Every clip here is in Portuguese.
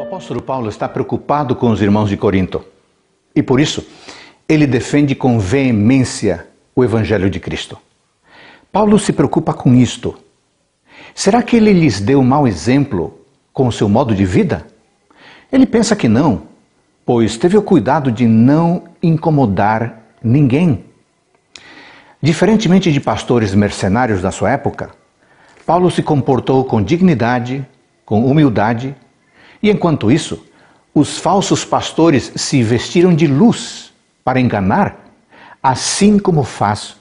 O apóstolo Paulo está preocupado com os irmãos de Corinto e por isso ele defende com veemência o evangelho de Cristo. Paulo se preocupa com isto. Será que ele lhes deu mau exemplo com o seu modo de vida? Ele pensa que não, pois teve o cuidado de não incomodar ninguém. Diferentemente de pastores mercenários da sua época, Paulo se comportou com dignidade, com humildade e enquanto isso, os falsos pastores se vestiram de luz para enganar, assim como faz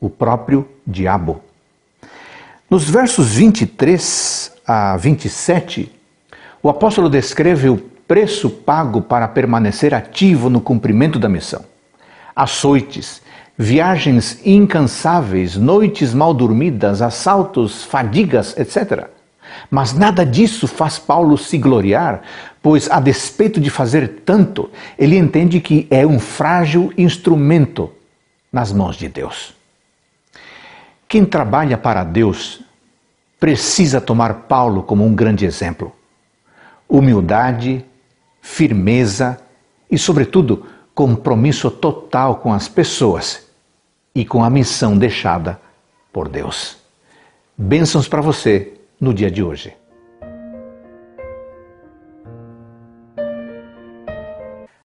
o próprio diabo. Nos versos 23 a 27, o apóstolo descreve o preço pago para permanecer ativo no cumprimento da missão. Açoites, viagens incansáveis, noites mal dormidas, assaltos, fadigas, etc. Mas nada disso faz Paulo se gloriar, pois, a despeito de fazer tanto, ele entende que é um frágil instrumento nas mãos de Deus. Quem trabalha para Deus precisa tomar Paulo como um grande exemplo. Humildade, firmeza e, sobretudo, compromisso total com as pessoas e com a missão deixada por Deus. Bênçãos para você no dia de hoje.